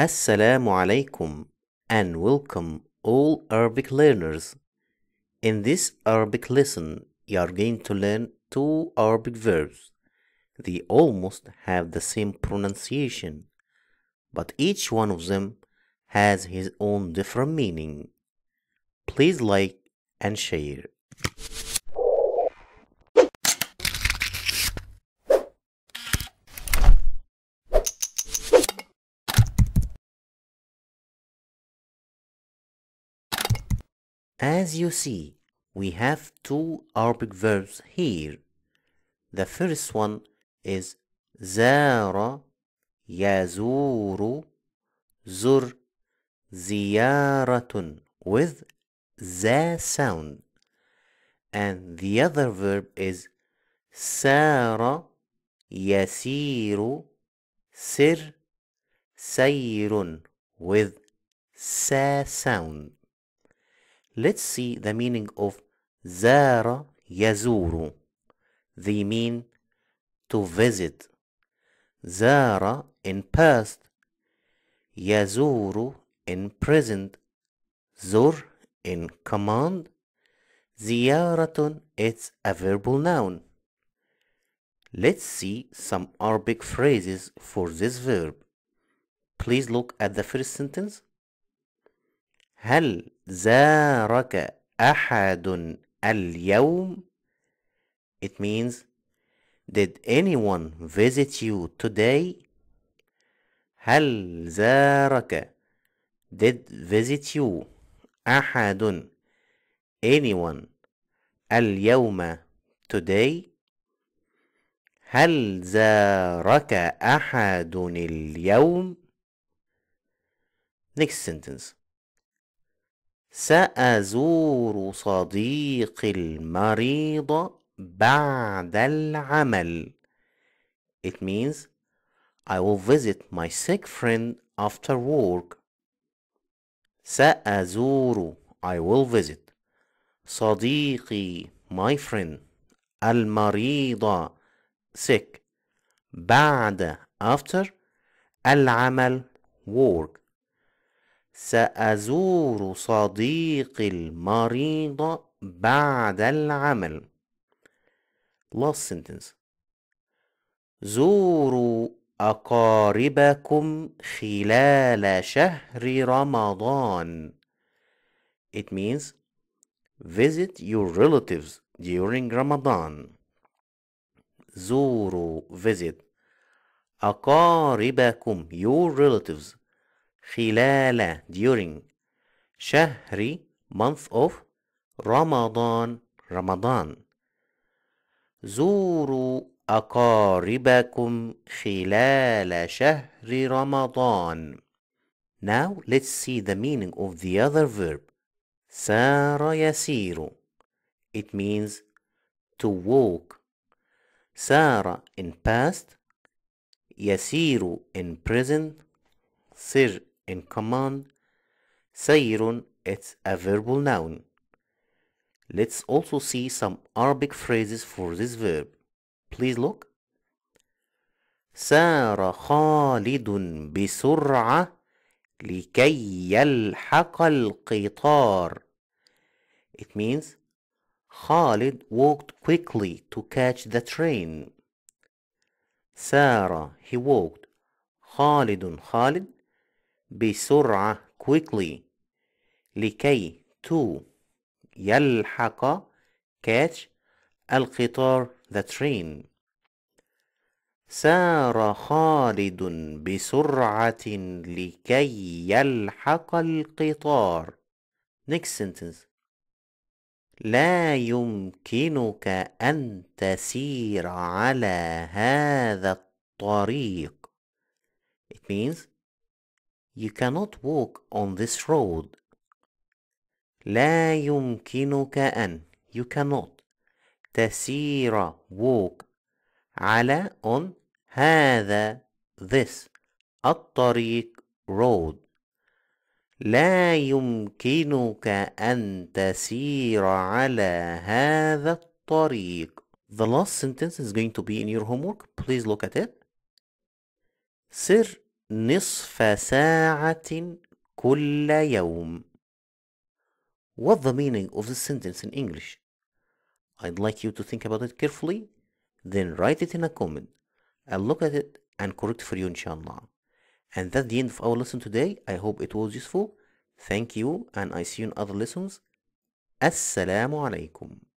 Assalamu alaikum and welcome all Arabic learners. In this Arabic lesson, you are going to learn two Arabic verbs. They almost have the same pronunciation, but each one of them has his own different meaning. Please like and share. As you see, we have two Arabic verbs here. The first one is زار يزور زر زيارة with za sound and the other verb is سار يسير سر سير with sa sound Let's see the meaning of zara yazuru. They mean to visit. Zara in past, yazuru in present, zur in command, ziyaratun it's a verbal noun. Let's see some Arabic phrases for this verb. Please look at the first sentence. هل زارك أحد اليوم؟ It means Did anyone visit you today? هل زارك Did visit you أحد anyone اليوم today هل زارك أحد اليوم next sentence سأزور صديقي المريض بعد العمل. It means I will visit my sick friend after work. سأزور I will visit صديقي my friend المريض sick بعد after العمل work سأزور صديقي المريض بعد العمل last sentence زوروا أقاربكم خلال شهر رمضان It means visit your relatives during Ramadan زوروا visit أقاربكم your relatives خلال during شهر month of رمضان رمضان زوروا أقاربكم خلال شهر رمضان Now let's see the meaning of the other verb سار يسير It means to walk سار in past يسير in present سر In command, Sayrun, it's a verbal noun. Let's also see some Arabic phrases for this verb. Please look. سار خالد بسرعة لكي يلحق القطار. It means Khalid walked quickly to catch the train. سار he walked. خالد خالد. بسرعة quickly لكي to يلحق catch القطار the train سار خالد بسرعة لكي يلحق القطار Next sentence لا يمكنك أن تسير على هذا الطريق It means You cannot walk on this road. لا يمكنك أن you cannot تسير walk على on هذا this الطريق road لا يمكنك أن تسير على هذا الطريق The last sentence is going to be in your homework. Please look at it. سر نصف ساعة كل يوم What's the meaning of this sentence in English? I'd like you to think about it carefully then write it in a comment I'll look at it and correct for you inshallah And that's the end of our lesson today I hope it was useful Thank you and I see you in other lessons Assalamu alaikum.